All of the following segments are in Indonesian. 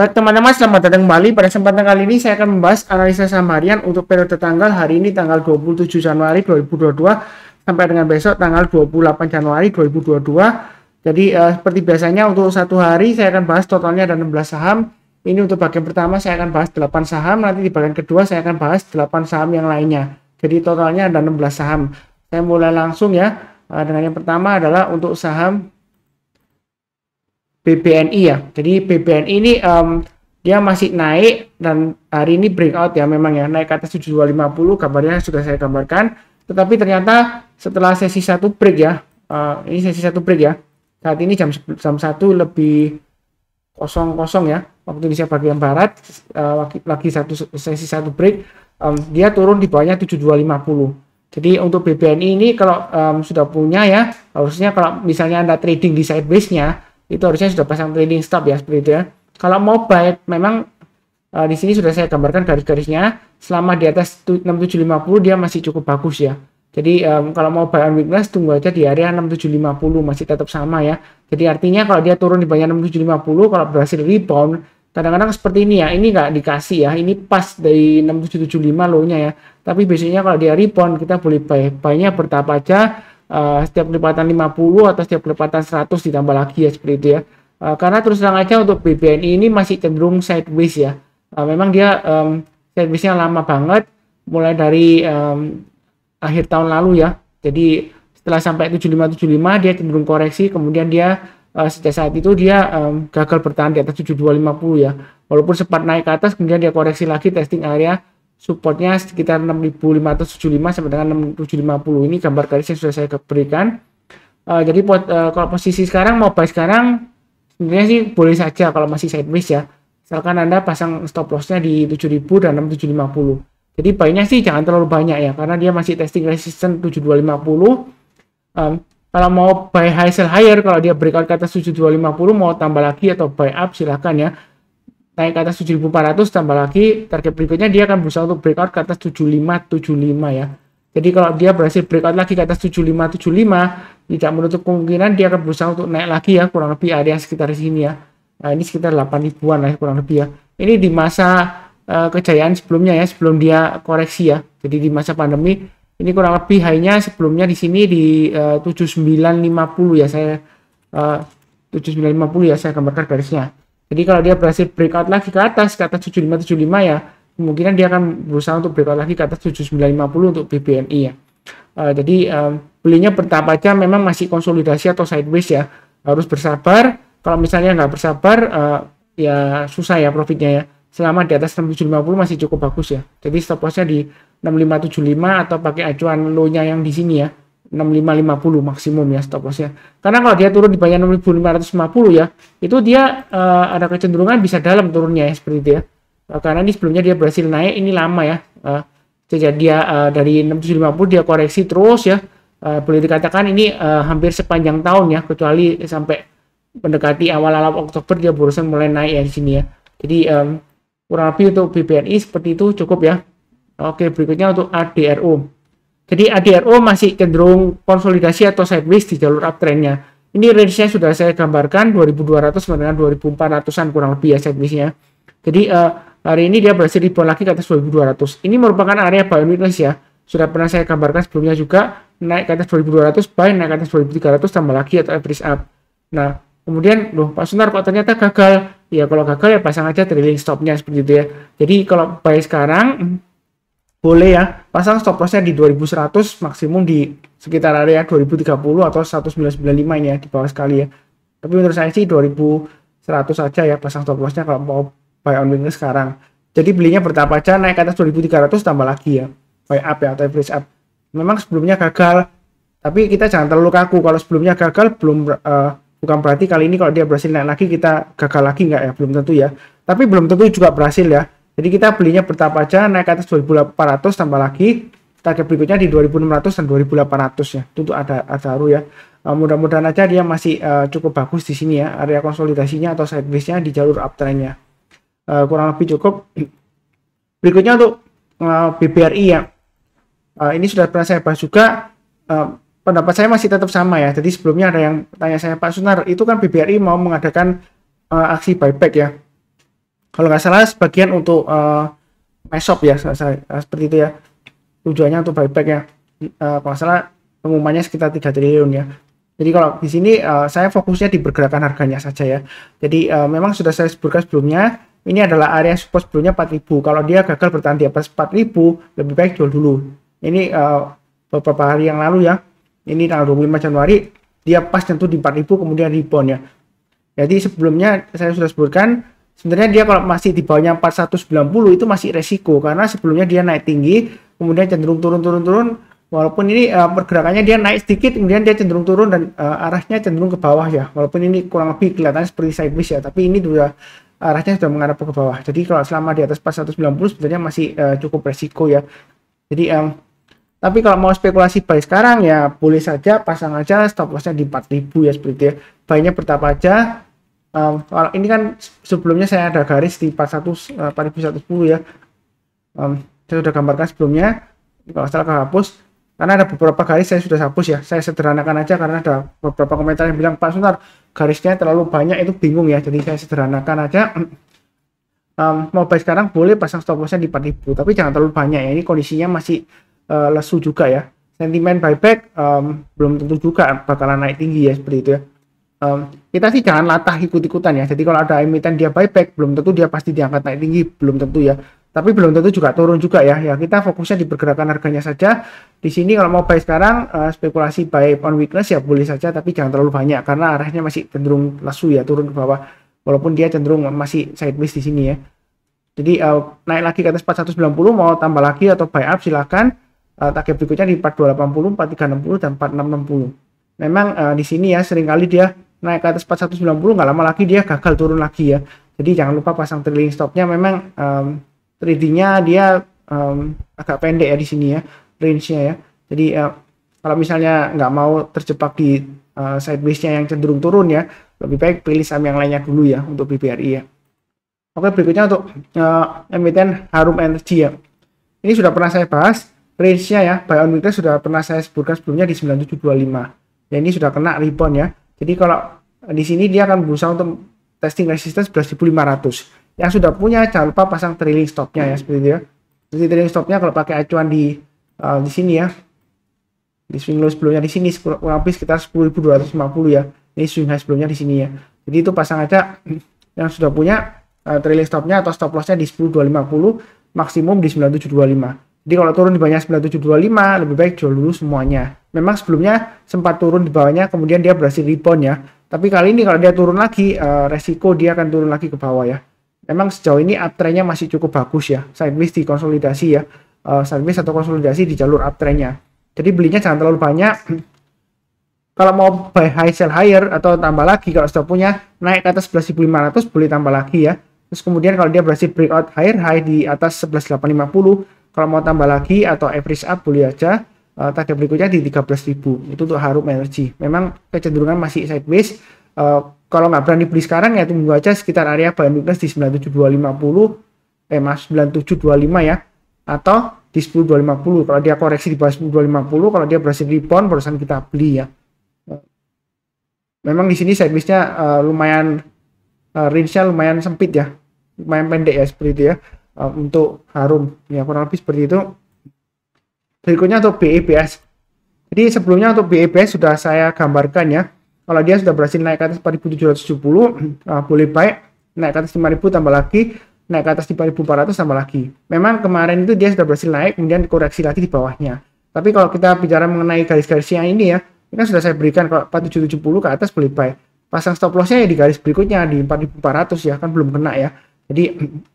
Baik nah, teman-teman, selamat datang kembali. Pada kesempatan kali ini saya akan membahas analisa saham harian untuk periode tanggal hari ini tanggal 27 Januari 2022 sampai dengan besok tanggal 28 Januari 2022. Jadi eh, seperti biasanya untuk satu hari saya akan bahas totalnya ada 16 saham. Ini untuk bagian pertama saya akan bahas 8 saham, nanti di bagian kedua saya akan bahas 8 saham yang lainnya. Jadi totalnya ada 16 saham. Saya mulai langsung ya. Eh, dengan yang pertama adalah untuk saham BBNI ya. Jadi BBNI ini um, dia masih naik dan hari ini breakout ya memang ya naik ke atas 7250 gambarnya sudah saya gambarkan. Tetapi ternyata setelah sesi satu break ya. Uh, ini sesi satu break ya. Saat ini jam jam satu lebih kosong ya waktu Indonesia bagian barat uh, lagi satu sesi satu break um, dia turun di bawahnya 7250. Jadi untuk BBNI ini kalau um, sudah punya ya harusnya kalau misalnya Anda trading di sideways-nya itu harusnya sudah pasang trading stop ya seperti itu ya kalau mau buy memang uh, di sini sudah saya gambarkan garis-garisnya selama di atas 6750 dia masih cukup bagus ya jadi um, kalau mau buy on weakness tunggu aja di area 6750 masih tetap sama ya jadi artinya kalau dia turun di banyak 6750 kalau berhasil rebound kadang-kadang seperti ini ya ini nggak dikasih ya ini pas dari 6775 low nya ya tapi biasanya kalau dia rebound kita boleh buy buy-nya bertahap aja uh, setiap lipatan 50 atau setiap kelipatan 100 ditambah lagi ya seperti itu ya uh, karena terus terang aja untuk BBNI ini masih cenderung sideways ya uh, memang dia um, sidewaysnya lama banget mulai dari um, akhir tahun lalu ya jadi setelah sampai 7575 dia cenderung koreksi kemudian dia uh, sejak saat itu dia um, gagal bertahan di atas 7250 ya walaupun sempat naik ke atas kemudian dia koreksi lagi testing area supportnya sekitar 6575 sampai dengan 6750 ini gambar garis yang sudah saya berikan uh, jadi pot, uh, kalau posisi sekarang mau buy sekarang sebenarnya sih boleh saja kalau masih sideways ya misalkan anda pasang stop lossnya di 7000 dan 6750 jadi buynya sih jangan terlalu banyak ya karena dia masih testing resistance 7250 um, kalau mau buy high sell higher kalau dia breakout ke atas 7250 mau tambah lagi atau buy up silahkan ya naik ke atas 7400 tambah lagi target berikutnya dia akan berusaha untuk breakout ke atas 7575 ya. Jadi kalau dia berhasil breakout lagi ke atas 7575 tidak menutup kemungkinan dia akan berusaha untuk naik lagi ya kurang lebih area sekitar sini ya. Nah, ini sekitar 8.000 ribuan lah kurang lebih ya. Ini di masa uh, kejayaan sebelumnya ya sebelum dia koreksi ya. Jadi di masa pandemi ini kurang lebih hanya sebelumnya di sini di eh, uh, 7950 ya saya eh, uh, 7950 ya saya gambarkan garisnya. Jadi kalau dia berhasil breakout lagi ke atas, ke atas 7575 ya, kemungkinan dia akan berusaha untuk breakout lagi ke atas 7950 untuk BBNI ya. Uh, jadi um, belinya bertahap aja memang masih konsolidasi atau sideways ya. Harus bersabar. Kalau misalnya nggak bersabar, uh, ya susah ya profitnya ya. Selama di atas 6750 masih cukup bagus ya. Jadi stop lossnya di 6575 atau pakai acuan low-nya yang di sini ya. 6550 maksimum ya stop loss ya. Karena kalau dia turun di banyak 6550 ya, itu dia uh, ada kecenderungan bisa dalam turunnya ya seperti itu ya. Uh, karena ini sebelumnya dia berhasil naik ini lama ya. Uh, sejak dia uh, dari 6750 dia koreksi terus ya. Uh, boleh dikatakan ini uh, hampir sepanjang tahun ya kecuali sampai mendekati awal-awal Oktober dia barusan mulai naik ya di sini ya. Jadi um, kurang lebih untuk BBNI seperti itu cukup ya. Oke, berikutnya untuk ADRU. Jadi ADRO masih cenderung konsolidasi atau sideways di jalur uptrendnya. Ini range-nya sudah saya gambarkan 2200 dengan 2400-an kurang lebih ya sideways-nya. Jadi uh, hari ini dia berhasil rebound lagi ke atas 2200. Ini merupakan area buy weakness ya. Sudah pernah saya gambarkan sebelumnya juga naik ke atas 2200, buy naik ke atas 2300 tambah lagi atau average up. Nah, kemudian loh Pak Sunar kok ternyata gagal. Ya kalau gagal ya pasang aja trailing stopnya seperti itu ya. Jadi kalau buy sekarang boleh ya pasang stop lossnya di 2100 maksimum di sekitar area 2030 atau 1995 ini ya di bawah sekali ya tapi menurut saya sih 2100 saja ya pasang stop lossnya kalau mau buy on weekly sekarang jadi belinya bertahap aja naik ke atas 2300 tambah lagi ya buy up ya atau average up memang sebelumnya gagal tapi kita jangan terlalu kaku kalau sebelumnya gagal belum uh, bukan berarti kali ini kalau dia berhasil naik lagi kita gagal lagi nggak ya belum tentu ya tapi belum tentu juga berhasil ya jadi kita belinya bertapa aja naik ke atas 2800 tambah lagi target berikutnya di 2600 dan 2800 ya. Itu ada ada Adharu ya. Uh, mudah-mudahan aja dia masih uh, cukup bagus di sini ya area konsolidasinya atau sideways di jalur uptrendnya Uh, kurang lebih cukup. Berikutnya untuk uh, eh, BBRI ya. Uh, ini sudah pernah saya bahas juga uh, pendapat saya masih tetap sama ya. Jadi sebelumnya ada yang tanya saya Pak Sunar, itu kan BBRI mau mengadakan uh, aksi buyback ya kalau nggak salah sebagian untuk uh, eh, mesop ya saya, seperti itu ya tujuannya untuk buyback ya uh, kalau salah pengumumannya sekitar 3 triliun ya jadi kalau di sini uh, saya fokusnya di pergerakan harganya saja ya jadi uh, memang sudah saya sebutkan sebelumnya ini adalah area support sebelumnya 4000 kalau dia gagal bertahan di atas 4000 lebih baik jual dulu ini uh, beberapa hari yang lalu ya ini tanggal 25 Januari dia pas tentu di 4000 kemudian rebound ya jadi sebelumnya saya sudah sebutkan sebenarnya dia kalau masih di bawahnya 4190 itu masih resiko karena sebelumnya dia naik tinggi kemudian cenderung turun turun turun walaupun ini uh, pergerakannya dia naik sedikit kemudian dia cenderung turun dan uh, arahnya cenderung ke bawah ya walaupun ini kurang lebih kelihatan seperti sideways ya tapi ini sudah arahnya sudah mengarah ke bawah jadi kalau selama di atas 4190 sebenarnya masih uh, cukup resiko ya jadi um, tapi kalau mau spekulasi baik sekarang ya boleh saja pasang aja stop lossnya di 4000 ya seperti itu ya. Buynya bertahap aja um, ini kan sebelumnya saya ada garis di 41 uh, 4110 ya um, saya sudah gambarkan sebelumnya kalau salah kehapus karena ada beberapa garis saya sudah hapus ya saya sederhanakan aja karena ada beberapa komentar yang bilang Pak Sunar garisnya terlalu banyak itu bingung ya jadi saya sederhanakan aja um, mau baik sekarang boleh pasang stop lossnya di 4000 tapi jangan terlalu banyak ya ini kondisinya masih uh, lesu juga ya sentimen buyback um, belum tentu juga bakalan naik tinggi ya seperti itu ya um, kita sih jangan latah ikut-ikutan ya. Jadi kalau ada emiten dia buyback, belum tentu dia pasti diangkat naik tinggi, belum tentu ya. Tapi belum tentu juga turun juga ya. Ya kita fokusnya di pergerakan harganya saja. Di sini kalau mau buy sekarang uh, spekulasi buy on weakness ya boleh saja, tapi jangan terlalu banyak karena arahnya masih cenderung lesu ya turun ke bawah. Walaupun dia cenderung masih sideways di sini ya. Jadi uh, naik lagi ke atas 4190 mau tambah lagi atau buy up silahkan. Uh, eh, target berikutnya di 4280, 4360 dan 4660. Memang uh, di sini ya seringkali dia naik ke atas 4190 nggak lama lagi dia gagal turun lagi ya jadi jangan lupa pasang trailing stopnya memang um, tradingnya dia um, agak pendek ya di sini ya range-nya ya jadi uh, kalau misalnya nggak mau terjebak di uh, eh, sideways-nya yang cenderung turun ya lebih baik pilih saham yang lainnya dulu ya untuk BBRI ya oke berikutnya untuk uh, eh, emiten Harum Energy ya ini sudah pernah saya bahas range-nya ya buy on sudah pernah saya sebutkan sebelumnya di 9725 ya ini sudah kena rebound ya jadi kalau di sini dia akan berusaha untuk testing resistance 12500. Yang sudah punya jangan lupa pasang trailing stopnya ya seperti itu ya. Jadi trailing stopnya kalau pakai acuan di uh, di sini ya. Di swing low sebelumnya di sini kurang lebih sekitar 10250 ya. Ini swing high sebelumnya di sini ya. Jadi itu pasang aja yang sudah punya uh, trailing stopnya atau stop lossnya di 10250 maksimum di 9725. Jadi kalau turun di banyak 9725 lebih baik jual dulu semuanya. Memang sebelumnya sempat turun di bawahnya kemudian dia berhasil rebound ya. Tapi kali ini kalau dia turun lagi eh, resiko dia akan turun lagi ke bawah ya. Memang sejauh ini uptrendnya masih cukup bagus ya. Sideways di konsolidasi ya. Uh, eh, sideways atau konsolidasi di jalur uptrendnya. Jadi belinya jangan terlalu banyak. kalau mau buy high sell higher atau tambah lagi kalau sudah punya naik ke atas 11.500 boleh tambah lagi ya. Terus kemudian kalau dia berhasil breakout higher high di atas 11.850 kalau mau tambah lagi atau average up boleh aja uh, target berikutnya di 13.000 itu untuk harum energi. Memang kecenderungan masih sideways. Uh, kalau nggak berani beli sekarang ya tunggu aja sekitar area buying weakness di 97.250 eh mas 97.25 ya atau di 10.250 kalau dia koreksi di bawah 10.250 kalau dia berhasil rebound barusan kita beli ya memang di sini sidewaysnya uh, lumayan uh, range-nya lumayan sempit ya lumayan pendek ya seperti itu ya Eh, untuk harum ya kurang lebih seperti itu berikutnya untuk BEBS jadi sebelumnya untuk BEBS sudah saya gambarkan ya kalau dia sudah berhasil naik ke atas 4770 uh, eh, boleh baik naik ke atas 5000 tambah lagi naik ke atas 5400 tambah lagi memang kemarin itu dia sudah berhasil naik kemudian koreksi lagi di bawahnya tapi kalau kita bicara mengenai garis-garis yang ini ya ini kan sudah saya berikan kalau 4770 ke atas boleh buy pasang stop lossnya ya di garis berikutnya di 4400 ya kan belum kena ya jadi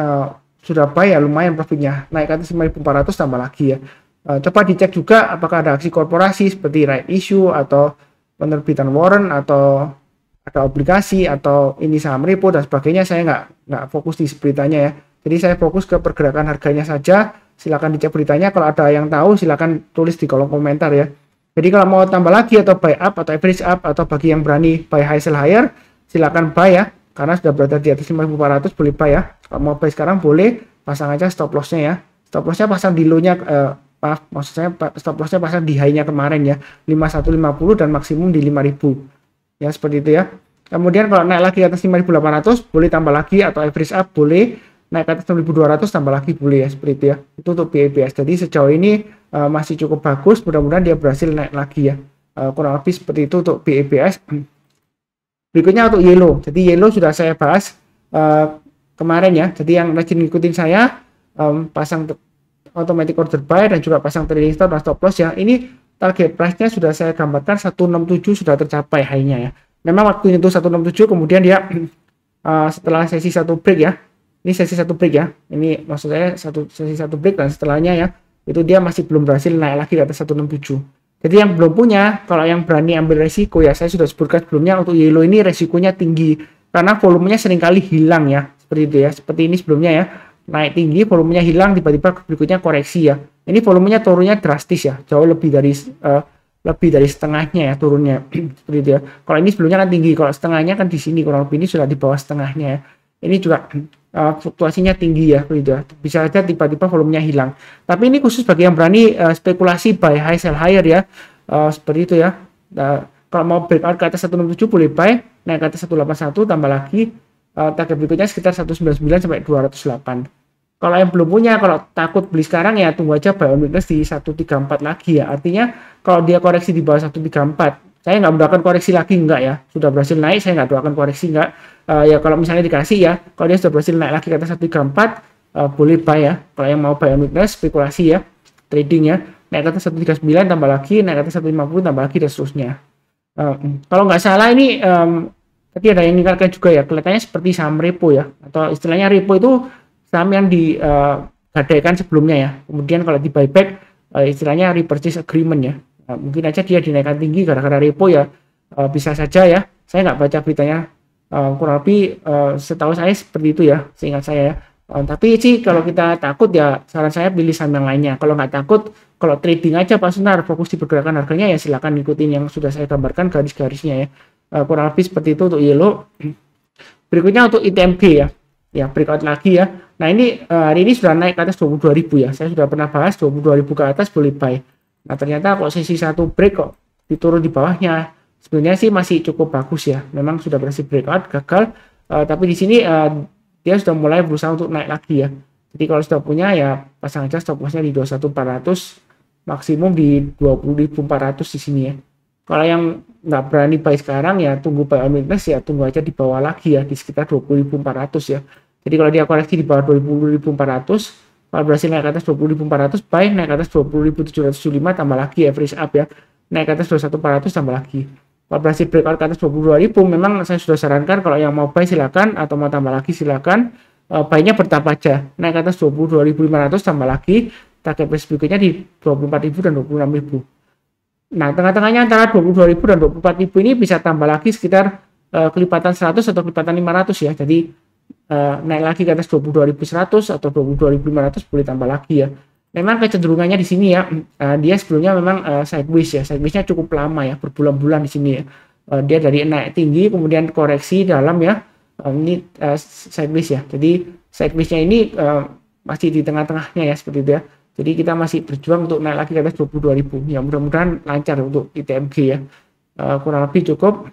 uh, sudah ya lumayan profitnya naik atas 5.400 tambah lagi ya e, coba dicek juga apakah ada aksi korporasi seperti right issue atau penerbitan Warren atau ada obligasi atau ini saham repo dan sebagainya saya nggak nggak fokus di beritanya ya jadi saya fokus ke pergerakan harganya saja silahkan dicek beritanya kalau ada yang tahu silahkan tulis di kolom komentar ya jadi kalau mau tambah lagi atau buy up atau average up atau bagi yang berani buy high sell higher silahkan buy ya karena sudah berada di atas 5400 boleh buy ya kalau mau buy sekarang boleh pasang aja stop lossnya ya stop lossnya pasang di low-nya eh, maaf maksud saya stop lossnya pasang di high-nya kemarin ya 5150 dan maksimum di 5000 ya seperti itu ya kemudian kalau naik lagi atas 5800 boleh tambah lagi atau average up boleh naik ke atas 6200 tambah lagi boleh ya seperti itu ya itu untuk BIBS jadi sejauh ini uh, masih cukup bagus mudah-mudahan dia berhasil naik lagi ya uh, kurang lebih seperti itu untuk BIBS Berikutnya untuk yellow. Jadi yellow sudah saya bahas uh, kemarin ya. Jadi yang rajin ngikutin saya um, pasang automatic order buy dan juga pasang trading stop dan stop loss ya. Ini target price-nya sudah saya gambarkan 167 sudah tercapai high-nya ya. Memang waktunya itu 167 kemudian dia uh, setelah sesi satu break ya. Ini sesi satu break ya. Ini maksud saya satu sesi satu break dan setelahnya ya itu dia masih belum berhasil naik lagi ke atas 167. Jadi yang belum punya, kalau yang berani ambil resiko ya, saya sudah sebutkan sebelumnya untuk yellow ini resikonya tinggi karena volumenya seringkali hilang ya, seperti itu ya, seperti ini sebelumnya ya, naik tinggi, volumenya hilang, tiba-tiba berikutnya koreksi ya. Ini volumenya turunnya drastis ya, jauh lebih dari uh, lebih dari setengahnya ya turunnya, seperti itu ya. Kalau ini sebelumnya kan tinggi, kalau setengahnya kan di sini kurang lebih ini sudah di bawah setengahnya ya. Ini juga uh, fluktuasinya tinggi ya gitu bisa saja tiba-tiba volumenya hilang tapi ini khusus bagi yang berani uh, spekulasi buy high sell higher ya uh, seperti itu ya uh, kalau mau breakout ke atas 167 boleh buy naik ke atas 181 tambah lagi uh, target berikutnya sekitar 199 sampai 208 kalau yang belum punya kalau takut beli sekarang ya tunggu aja buy on weakness di 134 lagi ya artinya kalau dia koreksi di bawah 134 saya nggak mendoakan koreksi lagi enggak ya sudah berhasil naik saya nggak doakan koreksi enggak uh, eh, ya kalau misalnya dikasih ya kalau dia sudah berhasil naik lagi kata atas 134 uh, eh, boleh buy ya kalau yang mau buy on weakness spekulasi ya trading ya naik ke atas 139 tambah lagi naik ke atas 150 tambah lagi dan seterusnya uh, kalau nggak salah ini um, tadi ada yang ingatkan juga ya kelihatannya seperti saham repo ya atau istilahnya repo itu saham yang di uh, sebelumnya ya kemudian kalau di buyback uh, istilahnya repurchase agreement ya Nah, mungkin aja dia dinaikkan tinggi gara-gara repo ya. Uh, bisa saja ya. Saya nggak baca beritanya. Uh, kurang lebih uh, setahu saya seperti itu ya, seingat saya ya. Uh, tapi sih kalau kita takut ya saran saya pilih saham yang lainnya. Kalau nggak takut, kalau trading aja Pak Sunar fokus di pergerakan harganya ya silahkan ikutin yang sudah saya gambarkan garis-garisnya ya. Uh, kurang lebih seperti itu untuk Yellow. Berikutnya untuk ITMG ya. Ya, breakout lagi ya. Nah, ini hari ini sudah naik ke atas 22.000 ya. Saya sudah pernah bahas 22.000 ke atas boleh buy Nah ternyata kok sesi satu break kok diturun di bawahnya. Sebenarnya sih masih cukup bagus ya. Memang sudah berhasil breakout gagal, uh, tapi di sini uh, dia sudah mulai berusaha untuk naik lagi ya. Jadi kalau sudah punya ya pasang aja stop lossnya di 21400 maksimum di 20400 di sini ya. Kalau yang nggak berani buy sekarang ya tunggu buy on weakness ya tunggu aja di bawah lagi ya di sekitar 20400 ya. Jadi kalau dia koreksi di bawah 20400 kalau berhasil naik ke atas 20.400 buy naik ke atas 20.775 tambah lagi average up ya naik ke atas 21.400 tambah lagi kalau berhasil breakout ke atas 22.000 memang saya sudah sarankan kalau yang mau buy silakan atau mau tambah lagi silakan uh, buy-nya bertahap aja naik ke atas 22.500 tambah lagi target price berikutnya di 24.000 dan 26.000 nah tengah-tengahnya antara 22.000 dan 24.000 ini bisa tambah lagi sekitar uh, kelipatan 100 atau kelipatan 500 ya jadi uh, naik lagi ke atas 22.100 atau 22.500 boleh tambah lagi ya memang kecenderungannya di sini ya uh, dia sebelumnya memang uh, sideways ya sidewaysnya cukup lama ya berbulan-bulan di sini ya uh, dia dari naik tinggi kemudian koreksi dalam ya uh, ini uh, sideways ya jadi sidewaysnya ini uh, masih di tengah-tengahnya ya seperti itu ya jadi kita masih berjuang untuk naik lagi ke atas 22.000 ya mudah-mudahan lancar untuk ITMG ya uh, kurang lebih cukup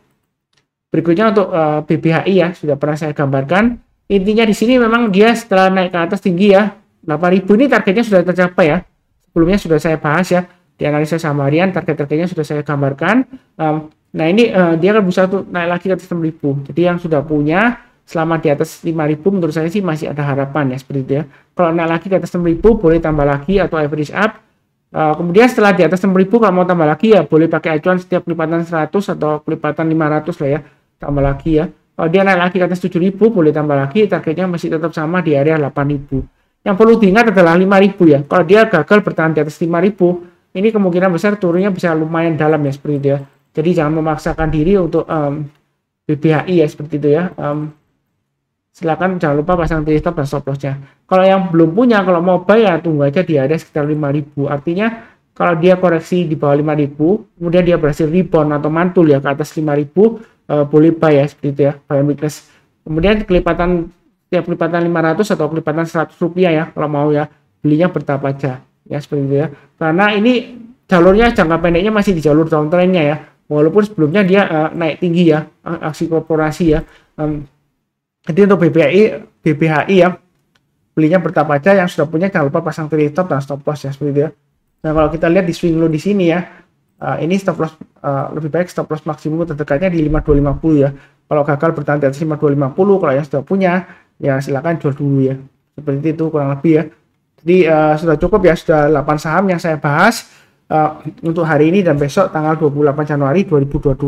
Berikutnya untuk uh, eh, BBHI ya, sudah pernah saya gambarkan. Intinya di sini memang dia setelah naik ke atas tinggi ya, 8000 ini targetnya sudah tercapai ya. Sebelumnya sudah saya bahas ya, di analisa samarian target-targetnya sudah saya gambarkan. Um, nah ini uh, dia akan bisa tuh naik lagi ke atas 6000. Jadi yang sudah punya selama di atas 5000 menurut saya sih masih ada harapan ya seperti itu ya. Kalau naik lagi ke atas 6000 boleh tambah lagi atau average up. Uh, kemudian setelah di atas 6000 kalau mau tambah lagi ya boleh pakai acuan setiap kelipatan 100 atau kelipatan 500 lah ya tambah lagi ya kalau dia naik lagi ke atas 7000 boleh tambah lagi targetnya masih tetap sama di area 8000 yang perlu diingat adalah 5000 ya kalau dia gagal bertahan di atas 5000 ini kemungkinan besar turunnya bisa lumayan dalam ya seperti itu ya jadi jangan memaksakan diri untuk um, BBHI ya seperti itu ya um, silakan jangan lupa pasang trade stop dan stop lossnya. Kalau yang belum punya, kalau mau buy ya tunggu aja di area sekitar 5000. Artinya kalau dia koreksi di bawah 5000, kemudian dia berhasil rebound atau mantul ya ke atas 5000, uh, eh, bulipa ya seperti itu ya buy weakness kemudian kelipatan tiap kelipatan 500 atau kelipatan 100 rupiah ya kalau mau ya belinya bertahap aja ya seperti itu ya karena ini jalurnya jangka pendeknya masih di jalur downtrendnya ya walaupun sebelumnya dia uh, naik tinggi ya eh, aksi korporasi ya um, jadi untuk BPI BBHI ya belinya bertahap aja yang sudah punya jangan lupa pasang trade stop dan stop loss ya seperti itu ya nah kalau kita lihat di swing low di sini ya uh, ini stop loss uh, lebih baik stop loss maksimum terdekatnya di 5250 ya. Kalau gagal bertahan di atas 5250 kalau yang sudah punya ya silahkan jual dulu ya. Seperti itu kurang lebih ya. Jadi uh, sudah cukup ya sudah 8 saham yang saya bahas uh, untuk hari ini dan besok tanggal 28 Januari 2022.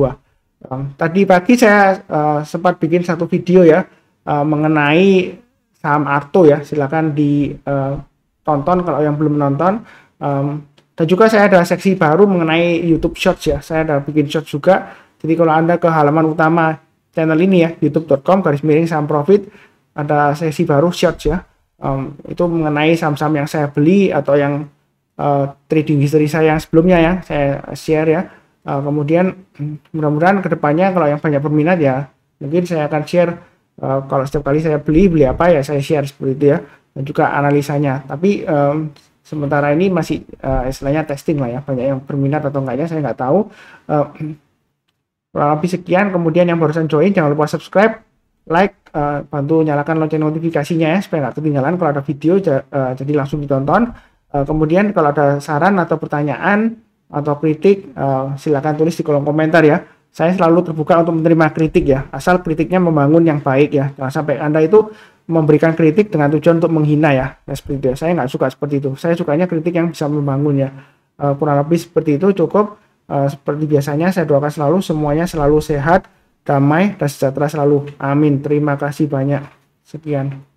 Um, tadi pagi saya uh, sempat bikin satu video ya uh, mengenai saham Arto ya. Silakan ditonton kalau yang belum menonton. Um, dan juga saya ada seksi baru mengenai YouTube Shorts ya. Saya ada bikin Shorts juga. Jadi kalau Anda ke halaman utama channel ini ya, youtube.com garis miring saham profit, ada sesi baru Shorts ya. Um, itu mengenai saham-saham yang saya beli atau yang uh, trading history saya yang sebelumnya ya, saya share ya. Uh, kemudian mudah-mudahan kedepannya kalau yang banyak peminat ya, mungkin saya akan share uh, kalau setiap kali saya beli beli apa ya saya share seperti itu ya dan juga analisanya. Tapi um, sementara ini masih uh, istilahnya testing lah ya banyak yang berminat atau enggaknya saya nggak tahu uh, lebih sekian kemudian yang barusan join jangan lupa subscribe like uh, bantu nyalakan lonceng notifikasinya ya supaya nggak ketinggalan kalau ada video uh, jadi langsung ditonton uh, kemudian kalau ada saran atau pertanyaan atau kritik uh, silakan tulis di kolom komentar ya saya selalu terbuka untuk menerima kritik ya asal kritiknya membangun yang baik ya jangan sampai anda itu memberikan kritik dengan tujuan untuk menghina ya, ya seperti itu. Saya nggak suka seperti itu. Saya sukanya kritik yang bisa membangun ya. Uh, kurang lebih seperti itu cukup. Uh, seperti biasanya saya doakan selalu semuanya selalu sehat, damai dan sejahtera selalu. Amin. Terima kasih banyak. Sekian.